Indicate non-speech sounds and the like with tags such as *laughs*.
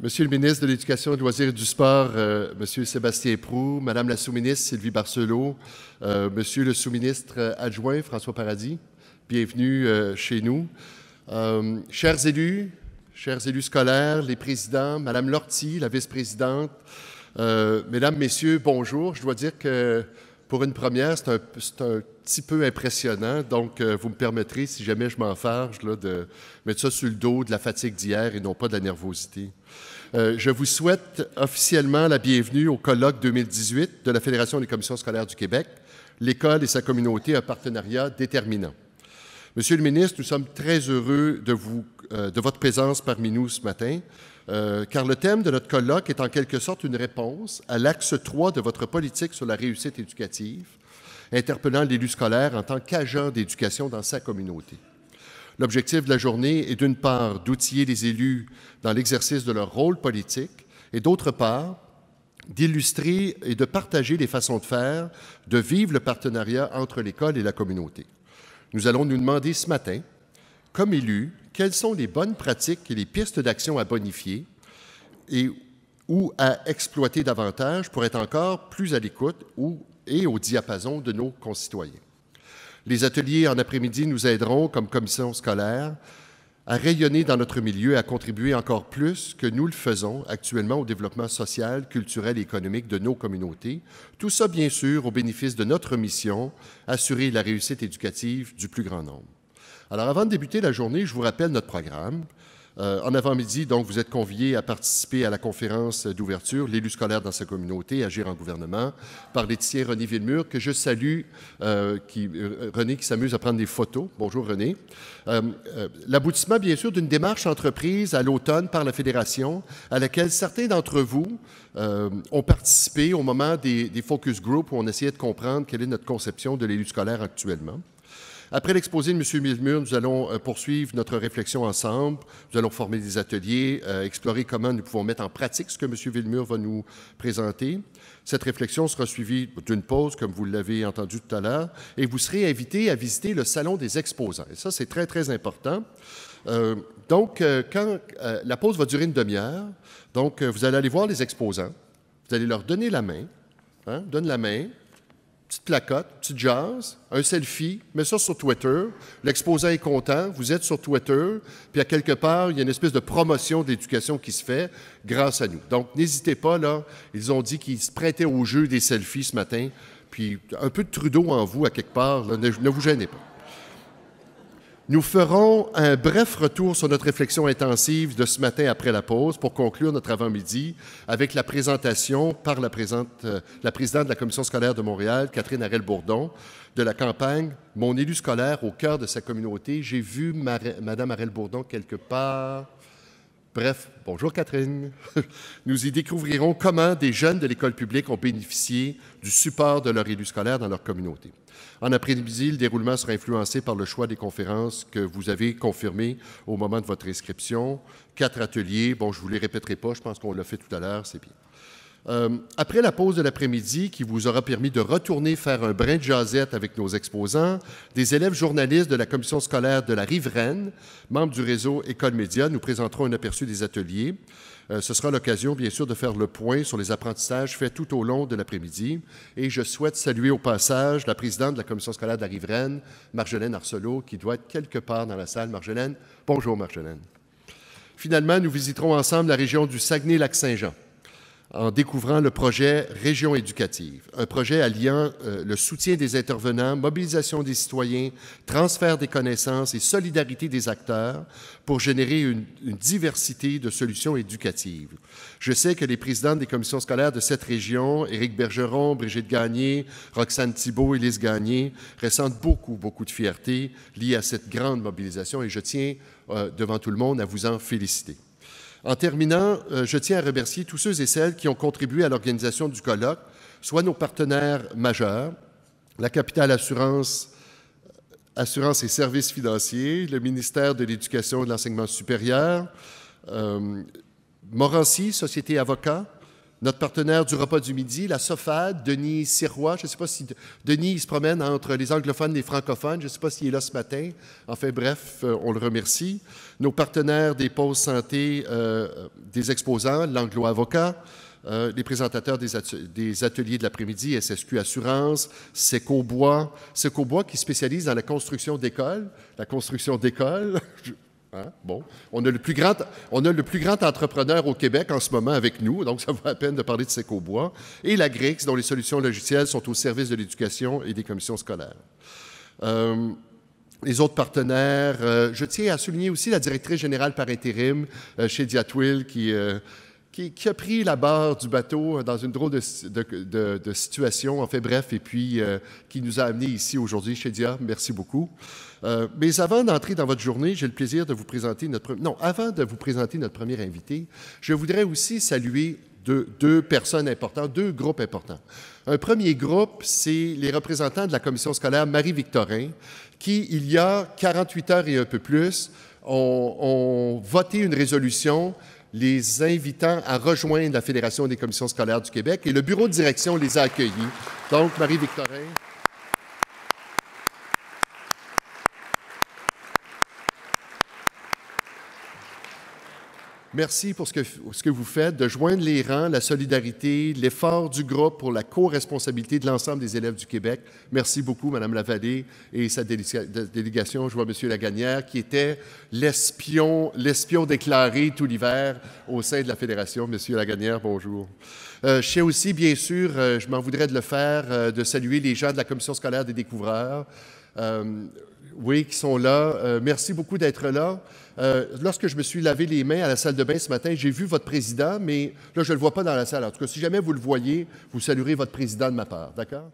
Monsieur le ministre de l'Éducation, du loisirs et du sport, euh, Monsieur Sébastien Prou, Madame la sous-ministre Sylvie Barcelot, euh, Monsieur le sous-ministre adjoint François Paradis, bienvenue euh, chez nous. chers élus, chers élus scolaires, les présidents, Madame Lortie, la vice-présidente, Mesdames, Messieurs, bonjour. Je dois dire que pour une première, c'est un, petit peu impressionnant. Donc, vous me permettrez, si jamais je m'en farge, de mettre ça sur le dos de la fatigue d'hier et non pas de la nervosité. Euh, je vous souhaite officiellement la bienvenue au colloque 2018 de la Fédération des commissions scolaires du Québec. L'école et sa communauté un partenariat déterminant. Monsieur le ministre, nous sommes très heureux de, euh, votre présence parmi nous ce matin, euh, car le thème de notre colloque est en quelque sorte une réponse à l'axe 3 de votre politique sur la réussite éducative, interpellant l'élu scolaire en tant qu'agent d'éducation dans sa communauté. L'objectif de la journée est d'une part d'outiller les élus dans l'exercice de leur rôle politique et d'autre part d'illustrer et de partager les façons de faire, de vivre le partenariat entre l'école et la communauté. Nous allons nous demander ce matin, comme élus, quelles sont les bonnes pratiques et les pistes d'action à bonifier et ou à exploiter davantage pour être encore plus à l'écoute ou et au diapason de nos concitoyens. Les ateliers en après-midi nous aideront, comme commission scolaire, à rayonner dans notre milieu et à contribuer encore plus que nous le faisons actuellement au développement social, culturel et économique de nos communautés. Tout ça, bien sûr, au bénéfice de notre mission, assurer la réussite éducative du plus grand nombre. Alors, avant de débuter la journée, je vous rappelle notre programme. Euh, en avant-midi, donc, vous êtes conviés à participer à la conférence d'ouverture L'élu scolaire dans sa communauté, agir en gouvernement, par l'éthicien René Villemur, que je salue, euh, qui, euh, René qui s'amuse à prendre des photos. Bonjour René. L'aboutissement, bien sûr, d'une démarche entreprise à l'automne par la Fédération, à laquelle certains d'entre vous ont participé au moment des, des focus groups où on essayait de comprendre quelle est notre conception de l'élu scolaire actuellement. Après l'exposé de M. Villemur, nous allons euh, poursuivre notre réflexion ensemble. Nous allons former des ateliers, euh, explorer comment nous pouvons mettre en pratique ce que M. Villemur va nous présenter. Cette réflexion sera suivie d'une pause, comme vous l'avez entendu tout à l'heure, et vous serez invité à visiter le salon des exposants. Et ça, c'est très, très important. Euh, donc, quand la pause va durer une demi-heure, donc vous allez aller voir les exposants, vous allez leur donner la main, hein, donne la main, petite placotte, petit jazz, un selfie, mets ça sur Twitter. L'exposant est content, vous êtes sur Twitter, puis à quelque part, il y a une espèce de promotion d'éducation qui se fait grâce à nous. Donc, n'hésitez pas, là. Ils ont dit qu'ils se prêtaient au jeu des selfies ce matin, puis un peu de Trudeau en vous, à quelque part, ne vous gênez pas. Nous ferons un bref retour sur notre réflexion intensive de ce matin après la pause pour conclure notre avant-midi avec la présentation par la, euh, présidente de la Commission scolaire de Montréal, Catherine Arel-Bourdon, de la campagne Mon élu scolaire au cœur de sa communauté. J'ai vu Madame Arel-Bourdon quelque part. Bref, bonjour Catherine. *laughs* Nous y découvrirons comment des jeunes de l'école publique ont bénéficié du support de leur élu scolaire dans leur communauté. En après-midi, le déroulement sera influencé par le choix des conférences que vous avez confirmées au moment de votre inscription. Quatre ateliers, bon, je ne vous les répéterai pas, je pense qu'on l'a fait tout à l'heure, c'est bien. Euh, après la pause de l'après-midi, qui vous aura permis de retourner faire un brin de jasette avec nos exposants, des élèves journalistes de la commission scolaire de la Riveraine, membres du réseau École Média, nous présenteront un aperçu des ateliers. Euh, ce sera l'occasion, bien sûr, de faire le point sur les apprentissages faits tout au long de l'après-midi. Et je souhaite saluer au passage la présidente de la commission scolaire de la Riveraine, Marjolaine Arcelot, qui doit être quelque part dans la salle. Marjolaine, bonjour Marjolaine. Finalement, nous visiterons ensemble la région du Saguenay-Lac-Saint-Jean en découvrant le projet Région éducative, un projet alliant euh, le soutien des intervenants, mobilisation des citoyens, transfert des connaissances et solidarité des acteurs pour générer une, diversité de solutions éducatives. Je sais que les présidents des commissions scolaires de cette région, Éric Bergeron, Brigitte Gagné, Roxane Thibault et Lise Gagné, ressentent beaucoup, beaucoup de fierté liée à cette grande mobilisation et je tiens euh, devant tout le monde à vous en féliciter. En terminant, euh, je tiens à remercier tous ceux et celles qui ont contribué à l'organisation du colloque, soit nos partenaires majeurs, la Capitale Assurance, euh, Assurance et Services financiers, le ministère de l'Éducation et de l'Enseignement supérieur, euh, Morancy, Société Avocat, notre partenaire du repas du midi, la SOFAD, Denis Sirois. Je ne sais pas si Denis se promène entre les anglophones et les francophones. Je ne sais pas s'il est là ce matin. Enfin bref, euh, on le remercie. Nos partenaires des pauses santé euh, des exposants, l'anglo-avocat, euh, les présentateurs des, des ateliers de l'après-midi, SSQ Assurance, Secobois. Secobois qui spécialise dans la construction d'écoles, la construction d'écoles, *laughs* Hein? Bon, on a, le plus grand, on a le plus grand entrepreneur au Québec en ce moment avec nous, donc ça *laughs* vaut la peine de parler de Secobois, et la GRIX, dont les solutions logicielles sont au service de l'éducation et des commissions scolaires. Euh, les autres partenaires, euh, je tiens à souligner aussi la directrice générale par intérim chez euh, Diatwill qui qui, a pris la barre du bateau euh, dans une drôle de, situation, en fait, bref, et puis euh, qui nous a amenés ici aujourd'hui chez Dia. Merci beaucoup. Euh, mais avant d'entrer dans votre journée, j'ai le plaisir de vous présenter notre... Non, avant de vous présenter notre premier invité, je voudrais aussi saluer deux, deux personnes importantes, deux groupes importants. Un premier groupe, c'est les représentants de la commission scolaire Marie-Victorin, qui, il y a 48 heures et un peu plus, ont, ont voté une résolution les invitant à rejoindre la Fédération des commissions scolaires du Québec et le bureau de direction les a accueillis. Donc, Marie-Victorin. Merci pour ce que, vous faites, de joindre les rangs, la solidarité, l'effort du groupe pour la co-responsabilité de l'ensemble des élèves du Québec. Merci beaucoup, Mme Lavallée et sa délégation. Je vois M. Laganière, qui était l'espion, déclaré tout l'hiver au sein de la Fédération. M. Laganière, bonjour. Euh, je sais aussi, bien sûr, euh, je m'en voudrais de le faire, euh, de saluer les gens de la Commission scolaire des découvreurs. Oui, qui sont là. Euh, merci beaucoup d'être là. Euh, lorsque je me suis lavé les mains à la salle de bain ce matin, j'ai vu votre président, mais là, je ne le vois pas dans la salle. En tout cas, si jamais vous le voyez, vous saluerez votre président de ma part, d'accord?